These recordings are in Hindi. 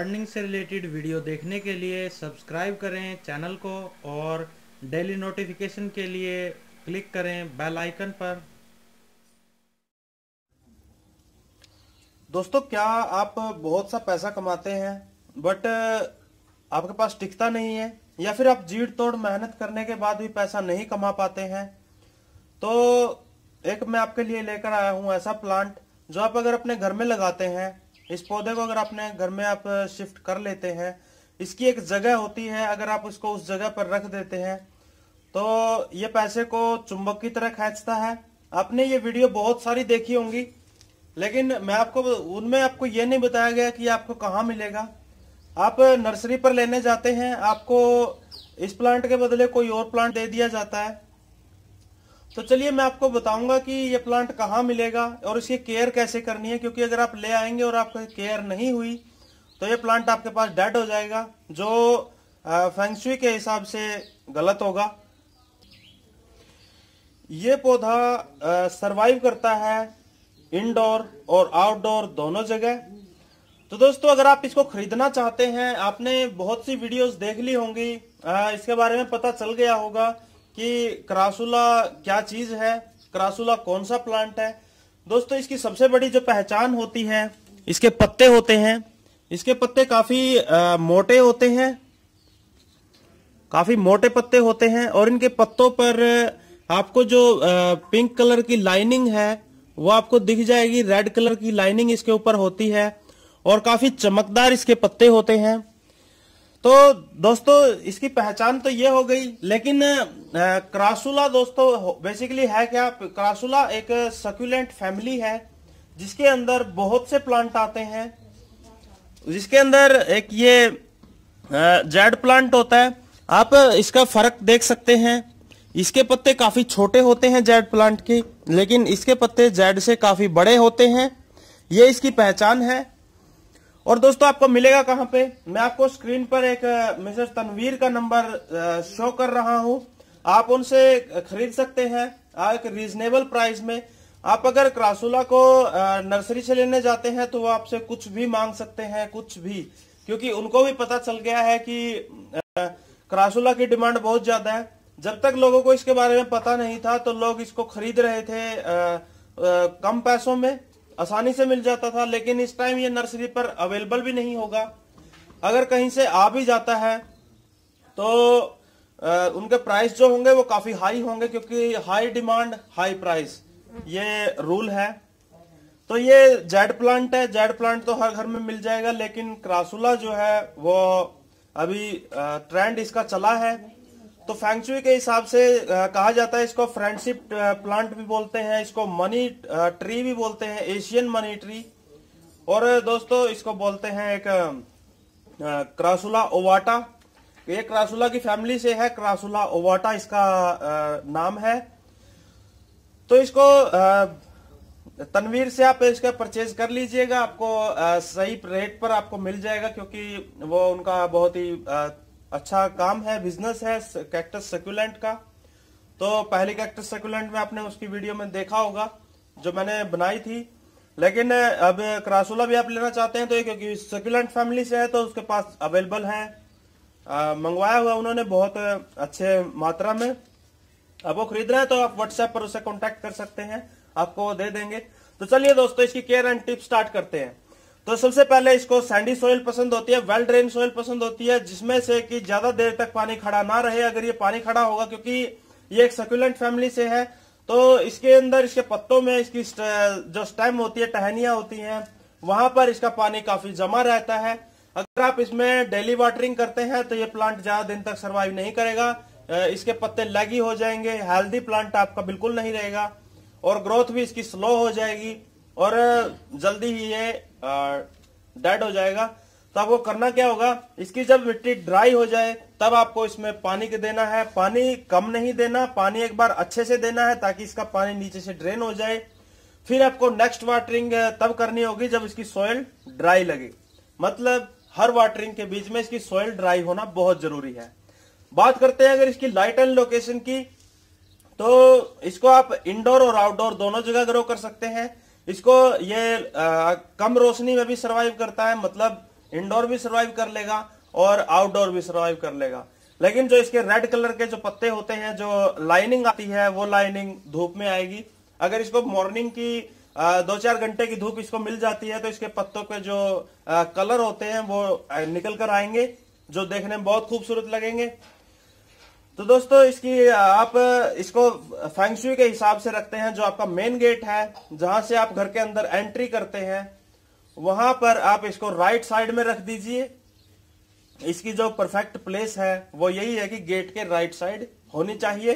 अर्निंग से रिलेटेड वीडियो देखने के लिए सब्सक्राइब करें चैनल को और डेली नोटिफिकेशन के लिए क्लिक करें बेल आइकन पर दोस्तों क्या आप बहुत सा पैसा कमाते हैं बट uh, आपके पास टिकता नहीं है या फिर आप जीड़ तोड़ मेहनत करने के बाद भी पैसा नहीं कमा पाते हैं तो एक मैं आपके लिए लेकर आया हूं ऐसा प्लांट जो आप अगर अपने घर में लगाते हैं इस पौधे को अगर आपने घर में आप शिफ्ट कर लेते हैं इसकी एक जगह होती है अगर आप इसको उस जगह पर रख देते हैं तो ये पैसे को चुंबक की तरह खेचता है आपने ये वीडियो बहुत सारी देखी होंगी लेकिन मैं आपको उनमें आपको ये नहीं बताया गया कि आपको कहाँ मिलेगा आप नर्सरी पर लेने जाते हैं आपको इस प्लांट के बदले कोई और प्लांट दे दिया जाता है तो चलिए मैं आपको बताऊंगा कि ये प्लांट कहाँ मिलेगा और इसकी केयर कैसे करनी है क्योंकि अगर आप ले आएंगे और आपको केयर नहीं हुई तो ये प्लांट आपके पास डेड हो जाएगा जो फैंगशुई के हिसाब से गलत होगा ये पौधा सरवाइव करता है इंडोर और आउटडोर दोनों जगह तो दोस्तों अगर आप इसको खरीदना चाहते हैं आपने बहुत सी वीडियोस देख ली होंगी इसके बारे में पता चल गया होगा कि क्रासुला क्या चीज है क्रासुला कौन सा प्लांट है दोस्तों इसकी सबसे बड़ी जो पहचान होती है इसके पत्ते होते हैं इसके पत्ते काफी आ, मोटे होते हैं काफी मोटे पत्ते होते हैं और इनके पत्तों पर आपको जो आ, पिंक कलर की लाइनिंग है वो आपको दिख जाएगी रेड कलर की लाइनिंग इसके ऊपर होती है और काफी चमकदार इसके पत्ते होते हैं तो दोस्तों इसकी पहचान तो ये हो गई लेकिन क्रासुला दोस्तों बेसिकली है क्या क्रासुला एक सक्यूलेंट फैमिली है जिसके अंदर बहुत से प्लांट आते हैं जिसके अंदर एक ये जेड प्लांट होता है आप इसका फर्क देख सकते हैं इसके पत्ते काफी छोटे होते हैं जेड प्लांट के लेकिन इसके पत्ते जेड से काफी बड़े होते हैं ये इसकी पहचान है और दोस्तों आपको मिलेगा कहाँ पे मैं आपको स्क्रीन पर एक मिस्टर तनवीर का नंबर शो कर रहा हूँ आप उनसे खरीद सकते हैं एक रीजनेबल प्राइस में आप अगर क्रासुला को नर्सरी से लेने जाते हैं तो वो आपसे कुछ भी मांग सकते हैं कुछ भी क्योंकि उनको भी पता चल गया है कि क्रासुला की डिमांड बहुत ज्यादा है जब तक लोगों को इसके बारे में पता नहीं था तो लोग इसको खरीद रहे थे आ, आ, कम पैसों में आसानी से मिल जाता था लेकिन इस टाइम ये नर्सरी पर अवेलेबल भी नहीं होगा अगर कहीं से आ भी जाता है तो आ, उनके प्राइस जो होंगे वो काफी हाई होंगे क्योंकि हाई डिमांड हाई प्राइस ये रूल है तो ये जेड प्लांट है जेड प्लांट तो हर घर में मिल जाएगा लेकिन क्रासुला जो है वो अभी ट्रेंड इसका चला है तो फैंक्चुई के हिसाब से कहा जाता है इसको फ्रेंडशिप प्लांट भी बोलते हैं इसको मनी ट्री भी बोलते हैं एशियन मनी ट्री और दोस्तों इसको बोलते हैं एक क्रासुला ओवाटा ये क्रासुला की फैमिली से है क्रासुला ओवाटा इसका नाम है तो इसको तनवीर से आप इसका परचेज कर लीजिएगा आपको सही रेट पर आपको मिल जाएगा क्योंकि वो उनका बहुत ही अच्छा काम है बिजनेस है कैक्टस सेक्यूलेंट का तो पहली कैक्टस सेक्यूलेंट में आपने उसकी वीडियो में देखा होगा जो मैंने बनाई थी लेकिन अब क्रासोला भी आप लेना चाहते हैं तो क्योंकि सेक्यूलेंट फैमिली से है तो उसके पास अवेलेबल है मंगवाया हुआ उन्होंने बहुत अच्छे मात्रा में अब वो खरीद रहे हैं तो आप व्हाट्सएप पर उसे कॉन्टेक्ट कर सकते हैं आपको वो दे देंगे तो चलिए दोस्तों इसकी केयर एंड टिप स्टार्ट करते हैं तो सबसे पहले इसको सैंडी सोयल पसंद होती है वेल ड्रेन सोयल पसंद होती है जिसमें से कि ज्यादा देर तक पानी खड़ा ना रहे अगर ये पानी खड़ा होगा क्योंकि ये एक सकुलेंट फैमिली से है तो इसके अंदर इसके पत्तों में इसकी जो स्टेम होती है टहनिया होती है वहां पर इसका पानी काफी जमा रहता है अगर आप इसमें डेली वाटरिंग करते हैं तो ये प्लांट ज्यादा दिन तक सर्वाइव नहीं करेगा इसके पत्ते लगी हो जाएंगे हेल्दी प्लांट आपका बिल्कुल नहीं रहेगा और ग्रोथ भी इसकी स्लो हो जाएगी और जल्दी ही ये डेड हो जाएगा तो आपको करना क्या होगा इसकी जब मिट्टी ड्राई हो जाए तब आपको इसमें पानी के देना है पानी कम नहीं देना पानी एक बार अच्छे से देना है ताकि इसका पानी नीचे से ड्रेन हो जाए फिर आपको नेक्स्ट वाटरिंग तब करनी होगी जब इसकी सॉइल ड्राई लगे मतलब हर वाटरिंग के बीच में इसकी सॉइल ड्राई होना बहुत जरूरी है बात करते हैं अगर इसकी लाइट एंड लोकेशन की तो इसको आप इंडोर और आउटडोर दोनों जगह ग्रो कर सकते हैं इसको ये आ, कम रोशनी में भी सर्वाइव करता है मतलब इंडोर भी सर्वाइव कर लेगा और आउटडोर भी सर्वाइव कर लेगा लेकिन जो इसके रेड कलर के जो पत्ते होते हैं जो लाइनिंग आती है वो लाइनिंग धूप में आएगी अगर इसको मॉर्निंग की दो चार घंटे की धूप इसको मिल जाती है तो इसके पत्तों के जो कलर होते हैं वो निकल कर आएंगे जो देखने में बहुत खूबसूरत लगेंगे तो दोस्तों इसकी आप इसको फैंगशुई के हिसाब से रखते हैं जो आपका मेन गेट है जहां से आप घर के अंदर एंट्री करते हैं वहां पर आप इसको राइट साइड में रख दीजिए इसकी जो परफेक्ट प्लेस है वो यही है कि गेट के राइट साइड होनी चाहिए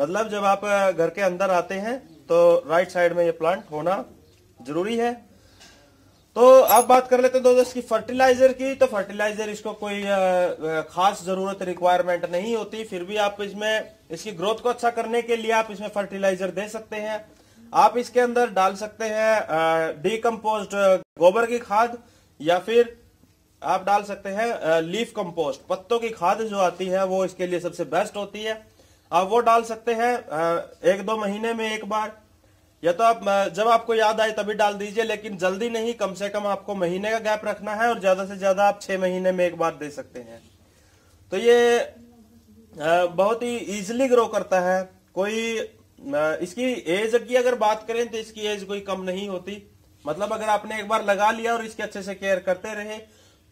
मतलब जब आप घर के अंदर आते हैं तो राइट साइड में ये प्लांट होना जरूरी है तो अब बात कर लेते हैं दोस्तों इसकी फर्टिलाइजर की तो फर्टिलाइजर इसको कोई खास जरूरत रिक्वायरमेंट नहीं होती फिर भी आप इसमें इसकी ग्रोथ को अच्छा करने के लिए आप इसमें फर्टिलाइजर दे सकते हैं आप इसके अंदर डाल सकते हैं डीकम्पोस्ट गोबर की खाद या फिर आप डाल सकते हैं लीफ कंपोस्ट पत्तों की खाद जो आती है वो इसके लिए सबसे बेस्ट होती है आप वो डाल सकते हैं एक दो महीने में एक बार या तो आप जब आपको याद आए तभी डाल दीजिए लेकिन जल्दी नहीं कम से कम आपको महीने का गैप रखना है और ज्यादा से ज्यादा आप छह महीने में एक बार दे सकते हैं तो ये बहुत ही इजिली ग्रो करता है कोई इसकी एज की अगर बात करें तो इसकी एज कोई कम नहीं होती मतलब अगर आपने एक बार लगा लिया और इसके अच्छे से केयर करते रहे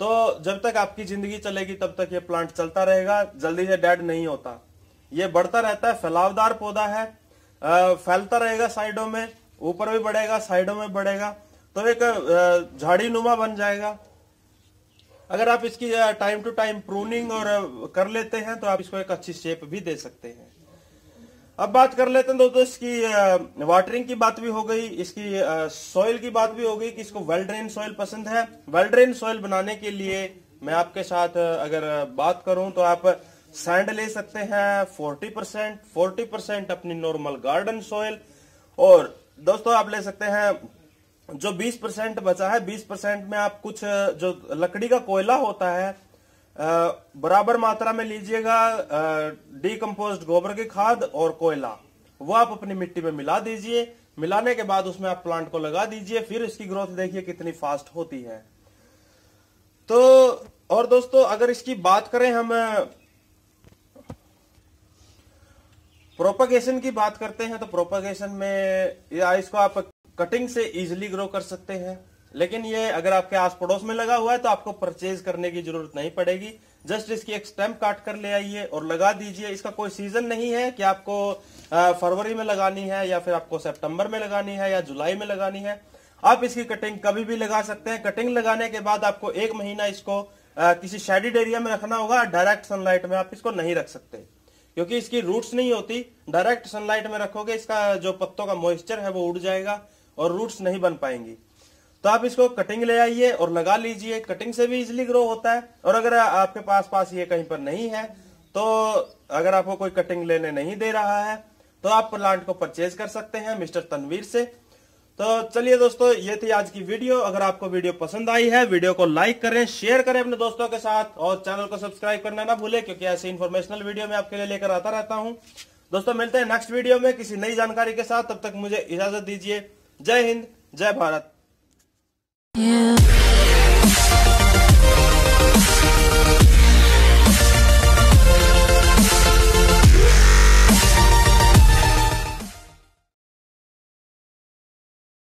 तो जब तक आपकी जिंदगी चलेगी तब तक ये प्लांट चलता रहेगा जल्दी से डेड नहीं होता ये बढ़ता रहता है फैलावदार पौधा है फैलता रहेगा साइडों में ऊपर भी बढ़ेगा साइडों में बढ़ेगा तो एक झाड़ी नुमा बन जाएगा अगर आप इसकी टाइम टू टाइम प्रूनिंग और कर लेते हैं तो आप इसको एक अच्छी शेप भी दे सकते हैं अब बात कर लेते हैं दोस्तों इसकी वाटरिंग की बात भी हो गई इसकी सॉइल की बात भी हो गई कि इसको वेल ड्रेन सॉइल पसंद है वेल ड्रेन सॉइल बनाने के लिए मैं आपके साथ अगर बात करूं तो आप सैंड ले सकते हैं 40 परसेंट फोर्टी परसेंट अपनी नॉर्मल गार्डन सोयल और दोस्तों आप ले सकते हैं जो 20 परसेंट बचा है 20 परसेंट में आप कुछ जो लकड़ी का कोयला होता है बराबर मात्रा में लीजिएगा डीकम्पोज गोबर की खाद और कोयला वो आप अपनी मिट्टी में मिला दीजिए मिलाने के बाद उसमें आप प्लांट को लगा दीजिए फिर इसकी ग्रोथ देखिए कितनी फास्ट होती है तो और दोस्तों अगर इसकी बात करें हम प्रोपगेशन की बात करते हैं तो प्रोपगेशन में या इसको आप कटिंग से इजिली ग्रो कर सकते हैं लेकिन ये अगर आपके आस पड़ोस में लगा हुआ है तो आपको परचेज करने की जरूरत नहीं पड़ेगी जस्ट इसकी एक स्टेम काट कर ले आइए और लगा दीजिए इसका कोई सीजन नहीं है कि आपको फरवरी में लगानी है या फिर आपको सितंबर में लगानी है या जुलाई में लगानी है आप इसकी कटिंग कभी भी लगा सकते हैं कटिंग लगाने के बाद आपको एक महीना इसको किसी शेडिड एरिया में रखना होगा डायरेक्ट सनलाइट में आप इसको नहीं रख सकते क्योंकि इसकी रूट्स नहीं होती डायरेक्ट सनलाइट में रखोगे इसका जो पत्तों का मॉइस्चर है वो उड़ जाएगा और रूट्स नहीं बन पाएंगी तो आप इसको कटिंग ले आइए और लगा लीजिए कटिंग से भी इजिली ग्रो होता है और अगर आपके पास पास ये कहीं पर नहीं है तो अगर आपको कोई कटिंग लेने नहीं दे रहा है तो आप प्लांट को परचेज कर सकते हैं मिस्टर तनवीर से तो चलिए दोस्तों ये थी आज की वीडियो अगर आपको वीडियो पसंद आई है वीडियो को लाइक करें शेयर करें अपने दोस्तों के साथ और चैनल को सब्सक्राइब करना ना भूले क्योंकि ऐसे इन्फॉर्मेशनल वीडियो मैं आपके लिए लेकर आता रहता हूं दोस्तों मिलते हैं नेक्स्ट वीडियो में किसी नई जानकारी के साथ तब तक मुझे इजाजत दीजिए जय हिंद जय भारत yeah.